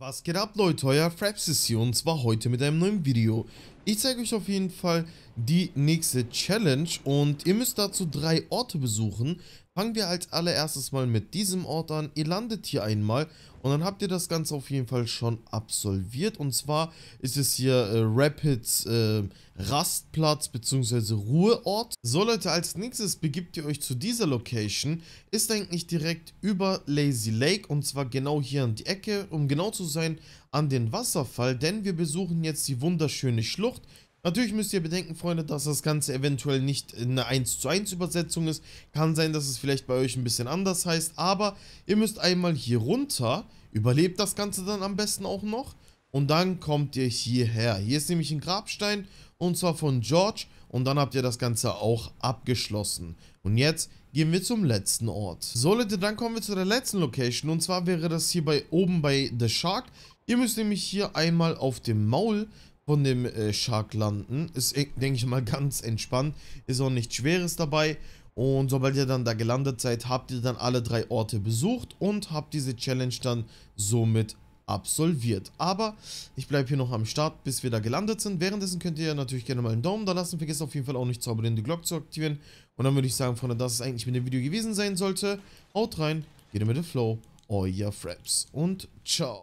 Was geht ab Leute, euer Fraps ist hier und zwar heute mit einem neuen Video. Ich zeige euch auf jeden Fall die nächste Challenge und ihr müsst dazu drei Orte besuchen. Fangen wir als allererstes mal mit diesem Ort an. Ihr landet hier einmal und dann habt ihr das Ganze auf jeden Fall schon absolviert. Und zwar ist es hier äh, Rapids äh, Rastplatz bzw. Ruheort. So Leute, als nächstes begibt ihr euch zu dieser Location. Ist eigentlich direkt über Lazy Lake und zwar genau hier an die Ecke, um genau zu sein, an den Wasserfall. Denn wir besuchen jetzt die wunderschöne Schlucht Flucht. Natürlich müsst ihr bedenken, Freunde, dass das Ganze eventuell nicht eine 1 zu 1 Übersetzung ist. Kann sein, dass es vielleicht bei euch ein bisschen anders heißt, aber ihr müsst einmal hier runter, überlebt das Ganze dann am besten auch noch und dann kommt ihr hierher. Hier ist nämlich ein Grabstein und zwar von George und dann habt ihr das Ganze auch abgeschlossen. Und jetzt gehen wir zum letzten Ort. So Leute, dann kommen wir zu der letzten Location und zwar wäre das hier bei oben bei The Shark. Ihr müsst nämlich hier einmal auf dem Maul von dem äh, Shark landen. Ist, äh, denke ich mal, ganz entspannt. Ist auch nichts Schweres dabei. Und sobald ihr dann da gelandet seid, habt ihr dann alle drei Orte besucht und habt diese Challenge dann somit absolviert. Aber ich bleibe hier noch am Start, bis wir da gelandet sind. Währenddessen könnt ihr natürlich gerne mal einen Daumen da lassen. Vergesst auf jeden Fall auch nicht zu abonnieren, die Glocke zu aktivieren. Und dann würde ich sagen, Freunde, dass es eigentlich mit dem Video gewesen sein sollte. Haut rein, geht mit dem Flow, euer Fraps und ciao.